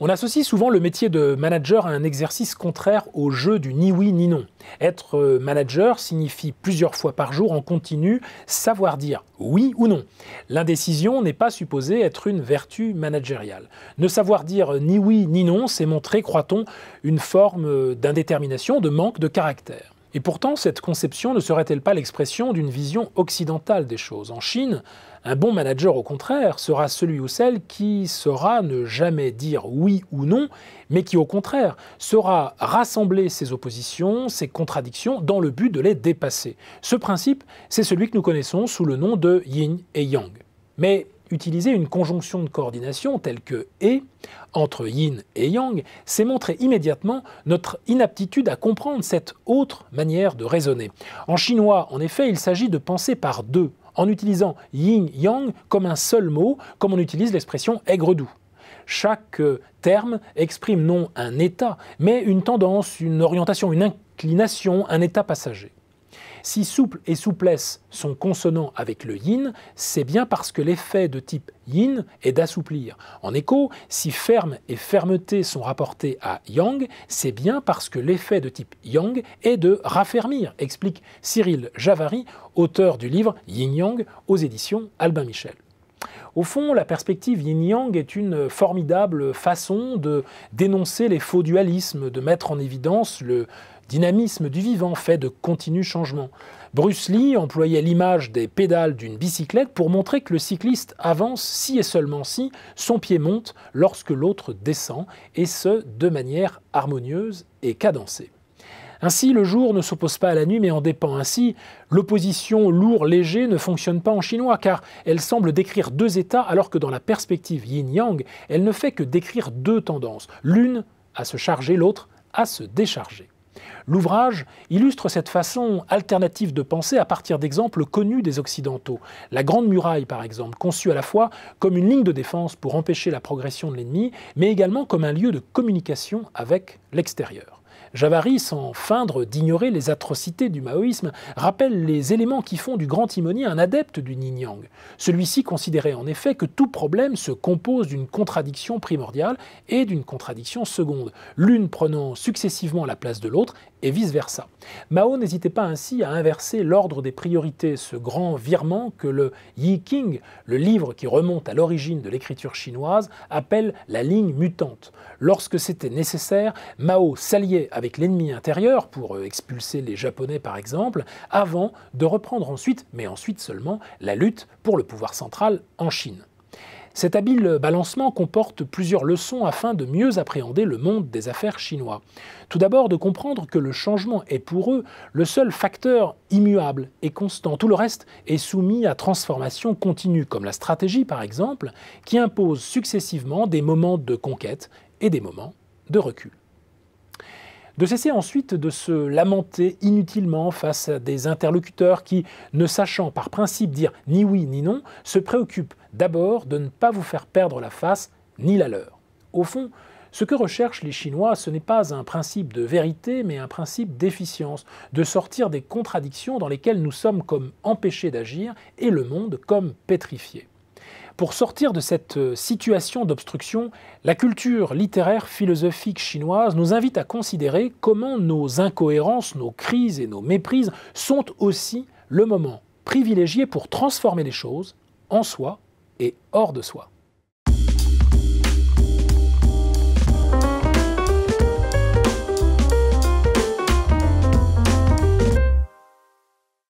On associe souvent le métier de manager à un exercice contraire au jeu du ni oui ni non. Être euh, manager signifie plusieurs fois par jour en continu savoir dire oui ou non. L'indécision n'est pas supposée être une vertu managériale. Ne savoir dire ni oui ni non, c'est montrer, croit-on, une forme euh, d'indétermination, de manque de caractère. Et pourtant, cette conception ne serait-elle pas l'expression d'une vision occidentale des choses En Chine, un bon manager, au contraire, sera celui ou celle qui saura ne jamais dire oui ou non, mais qui, au contraire, saura rassembler ses oppositions, ses contradictions, dans le but de les dépasser. Ce principe, c'est celui que nous connaissons sous le nom de yin et yang. Mais utiliser une conjonction de coordination telle que et entre yin et yang, c'est montrer immédiatement notre inaptitude à comprendre cette autre manière de raisonner. En chinois, en effet, il s'agit de penser par deux, en utilisant yin-yang comme un seul mot, comme on utilise l'expression aigre-doux. Chaque terme exprime non un état, mais une tendance, une orientation, une inclination, un état passager. Si souple et souplesse sont consonants avec le yin, c'est bien parce que l'effet de type yin est d'assouplir. En écho, si ferme et fermeté sont rapportés à yang, c'est bien parce que l'effet de type yang est de raffermir, explique Cyril Javary, auteur du livre Yin Yang aux éditions Albin Michel. Au fond, la perspective yin-yang est une formidable façon de dénoncer les faux dualismes, de mettre en évidence le dynamisme du vivant fait de continu changements. Bruce Lee employait l'image des pédales d'une bicyclette pour montrer que le cycliste avance si et seulement si son pied monte lorsque l'autre descend, et ce, de manière harmonieuse et cadencée. Ainsi, le jour ne s'oppose pas à la nuit mais en dépend. Ainsi, l'opposition lourd-léger ne fonctionne pas en chinois car elle semble décrire deux états alors que dans la perspective yin-yang, elle ne fait que décrire deux tendances, l'une à se charger, l'autre à se décharger. L'ouvrage illustre cette façon alternative de penser à partir d'exemples connus des Occidentaux. La Grande Muraille, par exemple, conçue à la fois comme une ligne de défense pour empêcher la progression de l'ennemi, mais également comme un lieu de communication avec l'extérieur. Javari, sans feindre d'ignorer les atrocités du maoïsme, rappelle les éléments qui font du grand timonier un adepte du Ninyang. Celui-ci considérait en effet que tout problème se compose d'une contradiction primordiale et d'une contradiction seconde, l'une prenant successivement la place de l'autre et vice-versa. Mao n'hésitait pas ainsi à inverser l'ordre des priorités, ce grand virement que le Yi Qing, le livre qui remonte à l'origine de l'écriture chinoise, appelle la ligne mutante. Lorsque c'était nécessaire, Mao s'alliait avec l'ennemi intérieur pour euh, expulser les Japonais par exemple, avant de reprendre ensuite, mais ensuite seulement, la lutte pour le pouvoir central en Chine. Cet habile balancement comporte plusieurs leçons afin de mieux appréhender le monde des affaires chinois. Tout d'abord, de comprendre que le changement est pour eux le seul facteur immuable et constant. Tout le reste est soumis à transformation continue, comme la stratégie par exemple, qui impose successivement des moments de conquête et des moments de recul de cesser ensuite de se lamenter inutilement face à des interlocuteurs qui, ne sachant par principe dire ni oui ni non, se préoccupent d'abord de ne pas vous faire perdre la face ni la leur. Au fond, ce que recherchent les Chinois, ce n'est pas un principe de vérité, mais un principe d'efficience, de sortir des contradictions dans lesquelles nous sommes comme empêchés d'agir et le monde comme pétrifié. Pour sortir de cette euh, situation d'obstruction, la culture littéraire philosophique chinoise nous invite à considérer comment nos incohérences, nos crises et nos méprises sont aussi le moment privilégié pour transformer les choses en soi et hors de soi.